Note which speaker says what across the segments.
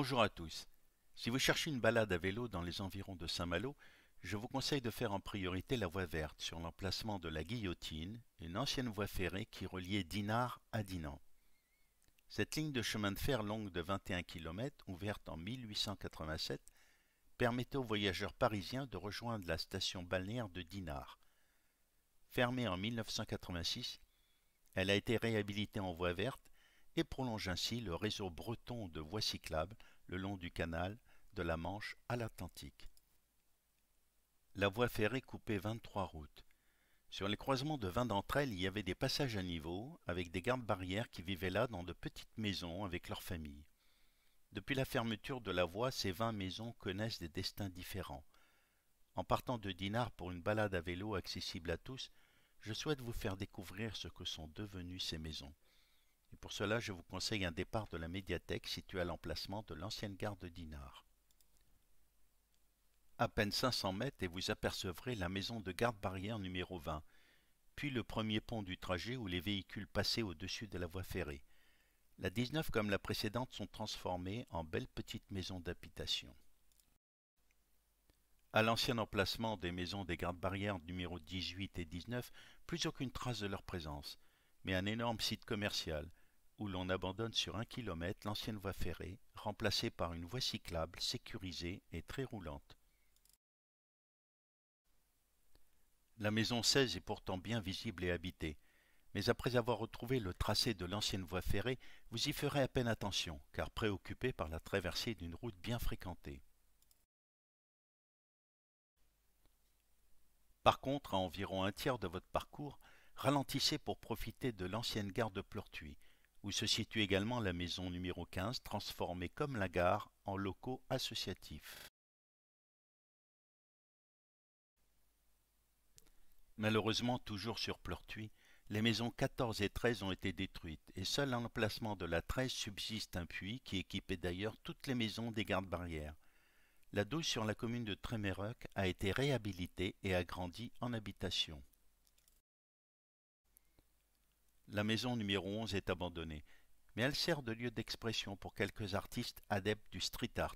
Speaker 1: Bonjour à tous. Si vous cherchez une balade à vélo dans les environs de Saint-Malo, je vous conseille de faire en priorité la voie verte sur l'emplacement de la Guillotine, une ancienne voie ferrée qui reliait Dinard à Dinan. Cette ligne de chemin de fer longue de 21 km, ouverte en 1887, permettait aux voyageurs parisiens de rejoindre la station balnéaire de Dinard. Fermée en 1986, elle a été réhabilitée en voie verte et prolonge ainsi le réseau breton de voies cyclables le long du canal de la Manche à l'Atlantique. La voie ferrée coupait 23 routes. Sur les croisements de vingt d'entre elles, il y avait des passages à niveau avec des gardes-barrières qui vivaient là dans de petites maisons avec leurs familles. Depuis la fermeture de la voie, ces 20 maisons connaissent des destins différents. En partant de Dinard pour une balade à vélo accessible à tous, je souhaite vous faire découvrir ce que sont devenues ces maisons. Pour cela, je vous conseille un départ de la médiathèque située à l'emplacement de l'ancienne gare de Dinard. À peine 500 mètres et vous apercevrez la maison de garde barrière numéro 20, puis le premier pont du trajet où les véhicules passaient au-dessus de la voie ferrée. La 19 comme la précédente sont transformées en belles petites maisons d'habitation. À l'ancien emplacement des maisons des gardes barrières numéro 18 et 19, plus aucune trace de leur présence, mais un énorme site commercial, où l'on abandonne sur un kilomètre l'ancienne voie ferrée, remplacée par une voie cyclable sécurisée et très roulante. La maison 16 est pourtant bien visible et habitée, mais après avoir retrouvé le tracé de l'ancienne voie ferrée, vous y ferez à peine attention, car préoccupé par la traversée d'une route bien fréquentée. Par contre, à environ un tiers de votre parcours, ralentissez pour profiter de l'ancienne gare de Pleurtuis, où se situe également la maison numéro 15 transformée comme la gare en locaux associatifs. Malheureusement, toujours sur Pleurtuis, les maisons 14 et 13 ont été détruites et seul à l'emplacement de la 13 subsiste un puits qui équipait d'ailleurs toutes les maisons des gardes-barrières. La douche sur la commune de Tréméroc a été réhabilitée et agrandie en habitation la maison numéro 11 est abandonnée, mais elle sert de lieu d'expression pour quelques artistes adeptes du street art,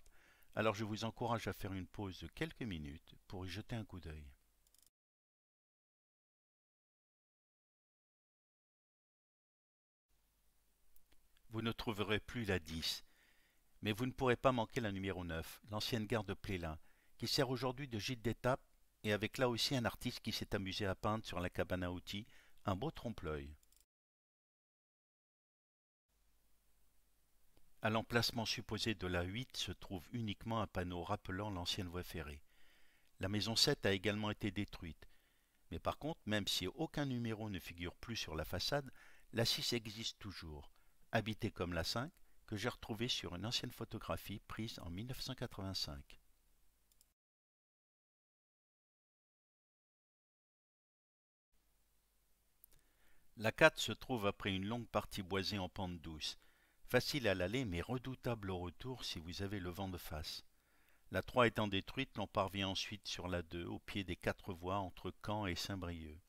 Speaker 1: alors je vous encourage à faire une pause de quelques minutes pour y jeter un coup d'œil. Vous ne trouverez plus la 10, mais vous ne pourrez pas manquer la numéro 9, l'ancienne gare de Plélin, qui sert aujourd'hui de gîte d'étape et avec là aussi un artiste qui s'est amusé à peindre sur la cabane à outils un beau trompe-l'œil. À l'emplacement supposé de la 8 se trouve uniquement un panneau rappelant l'ancienne voie ferrée. La maison 7 a également été détruite. Mais par contre, même si aucun numéro ne figure plus sur la façade, la 6 existe toujours, habitée comme la 5, que j'ai retrouvée sur une ancienne photographie prise en 1985. La 4 se trouve après une longue partie boisée en pente douce facile à l'aller mais redoutable au retour si vous avez le vent de face. La 3 étant détruite, l'on parvient ensuite sur la 2 au pied des quatre voies entre Caen et Saint-Brieuc.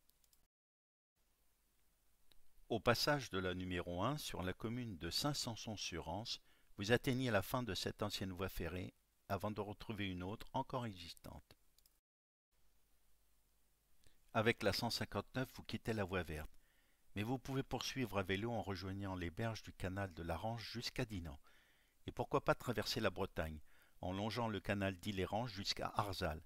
Speaker 1: Au passage de la numéro 1 sur la commune de Saint-Sanson-sur-Anse, vous atteignez la fin de cette ancienne voie ferrée avant de retrouver une autre encore existante. Avec la 159, vous quittez la voie verte mais vous pouvez poursuivre à vélo en rejoignant les berges du canal de Range jusqu'à Dinan. Et pourquoi pas traverser la Bretagne, en longeant le canal d'Ilérange jusqu'à Arzal.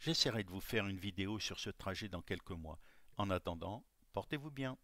Speaker 1: J'essaierai de vous faire une vidéo sur ce trajet dans quelques mois. En attendant, portez-vous bien.